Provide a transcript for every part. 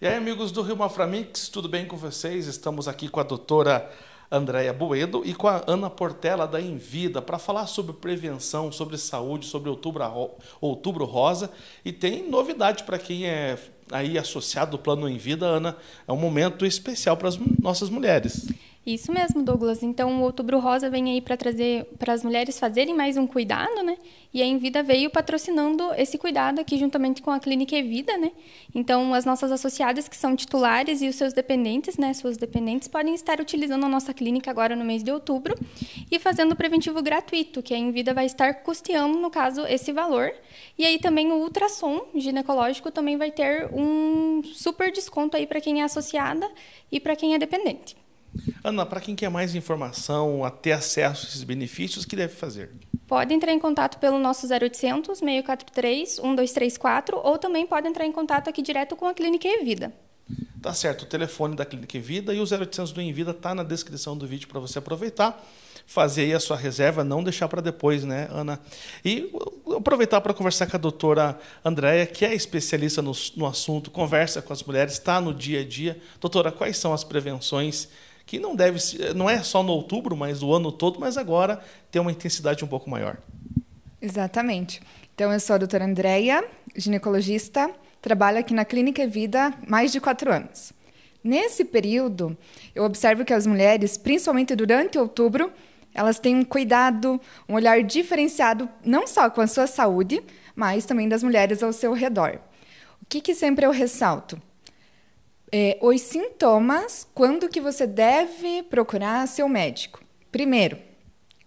E aí, amigos do Rio Maframix, tudo bem com vocês? Estamos aqui com a doutora Andréia Buedo e com a Ana Portela da Envida para falar sobre prevenção, sobre saúde, sobre outubro, outubro rosa. E tem novidade para quem é aí associado do Plano Envida, Ana. É um momento especial para as nossas mulheres. Isso mesmo, Douglas. Então, o Outubro Rosa vem aí para trazer para as mulheres fazerem mais um cuidado, né? E a Envida veio patrocinando esse cuidado aqui juntamente com a Clínica Evida, né? Então, as nossas associadas que são titulares e os seus dependentes, né, suas dependentes podem estar utilizando a nossa clínica agora no mês de outubro e fazendo o preventivo gratuito, que a Envida vai estar custeando, no caso, esse valor. E aí também o ultrassom ginecológico também vai ter um super desconto aí para quem é associada e para quem é dependente. Ana, para quem quer mais informação, até acesso a esses benefícios, o que deve fazer? Pode entrar em contato pelo nosso 0800 643 1234 ou também pode entrar em contato aqui direto com a Clínica Evida. Tá certo, o telefone da Clínica Evida e o 0800 do Envida está na descrição do vídeo para você aproveitar, fazer aí a sua reserva, não deixar para depois, né, Ana? E aproveitar para conversar com a doutora Andréia, que é especialista no, no assunto, conversa com as mulheres, está no dia a dia. Doutora, quais são as prevenções que não deve eh, não é só no outubro, mas o ano todo, mas agora tem uma intensidade um pouco maior. Exatamente. Então eu sou a doutora Andreia, ginecologista, trabalho aqui na Clínica Vida mais de quatro anos. Nesse período, eu observo que as mulheres, principalmente durante outubro, elas têm um cuidado, um olhar diferenciado não só com a sua saúde, mas também das mulheres ao seu redor. O que, que sempre eu ressalto? é, os sintomas, quando que você deve procurar seu médico. Primeiro,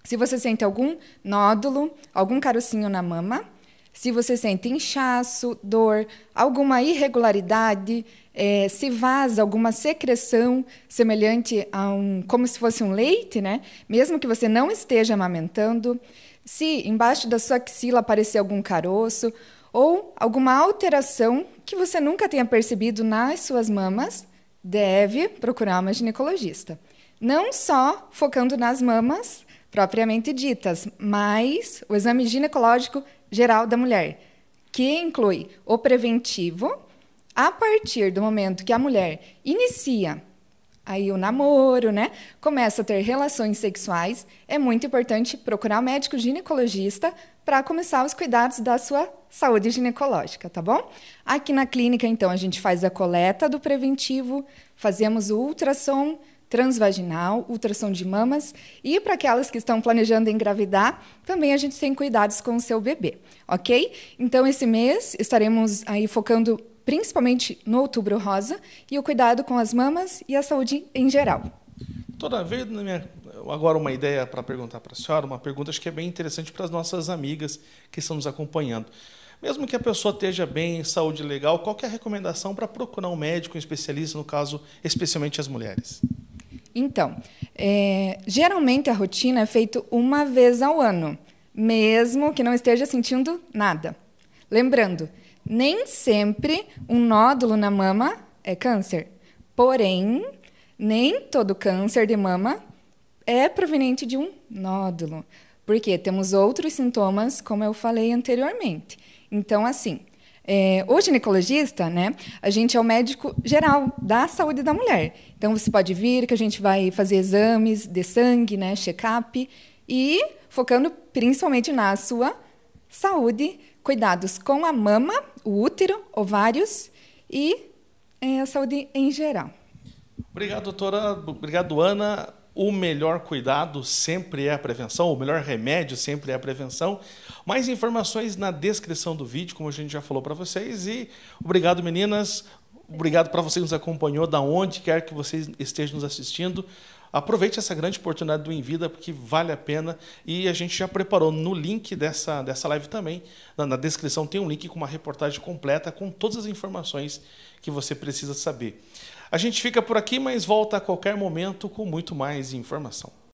se você sente algum nódulo, algum carocinho na mama, se você sente inchaço, dor, alguma irregularidade, é, se vaza alguma secreção semelhante a um, como se fosse um leite, né? Mesmo que você não esteja amamentando, se embaixo da sua axila aparecer algum caroço, ou alguma alteração que você nunca tenha percebido nas suas mamas, deve procurar uma ginecologista. Não só focando nas mamas propriamente ditas, mas o exame ginecológico geral da mulher, que inclui o preventivo, a partir do momento que a mulher inicia aí o namoro, né? Começa a ter relações sexuais, é muito importante procurar um médico ginecologista para começar os cuidados da sua saúde ginecológica, tá bom? Aqui na clínica, então, a gente faz a coleta do preventivo, fazemos o ultrassom transvaginal, ultrassom de mamas e para aquelas que estão planejando engravidar, também a gente tem cuidados com o seu bebê, ok? Então, esse mês estaremos aí focando principalmente no outubro rosa, e o cuidado com as mamas e a saúde em geral. Toda vez, minha, agora uma ideia para perguntar para a senhora, uma pergunta acho que é bem interessante para as nossas amigas que estão nos acompanhando. Mesmo que a pessoa esteja bem, saúde legal, qual é a recomendação para procurar um médico, um especialista, no caso, especialmente as mulheres? Então, é, geralmente a rotina é feita uma vez ao ano, mesmo que não esteja sentindo nada. Lembrando nem sempre um nódulo na mama é câncer. Porém, nem todo câncer de mama é proveniente de um nódulo, porque temos outros sintomas, como eu falei anteriormente. Então, assim, é, o ginecologista, né, a gente é o médico geral da saúde da mulher. Então, você pode vir que a gente vai fazer exames de sangue, né, check-up, e focando principalmente na sua saúde, cuidados com a mama o útero, ovários e é, a saúde em geral. Obrigado, doutora. Obrigado, Ana. O melhor cuidado sempre é a prevenção, o melhor remédio sempre é a prevenção. Mais informações na descrição do vídeo, como a gente já falou para vocês. E obrigado, meninas. Obrigado para você que nos acompanhou, da onde quer que você esteja nos assistindo. Aproveite essa grande oportunidade do Em Vida, porque vale a pena. E a gente já preparou no link dessa, dessa live também, na, na descrição tem um link com uma reportagem completa, com todas as informações que você precisa saber. A gente fica por aqui, mas volta a qualquer momento com muito mais informação.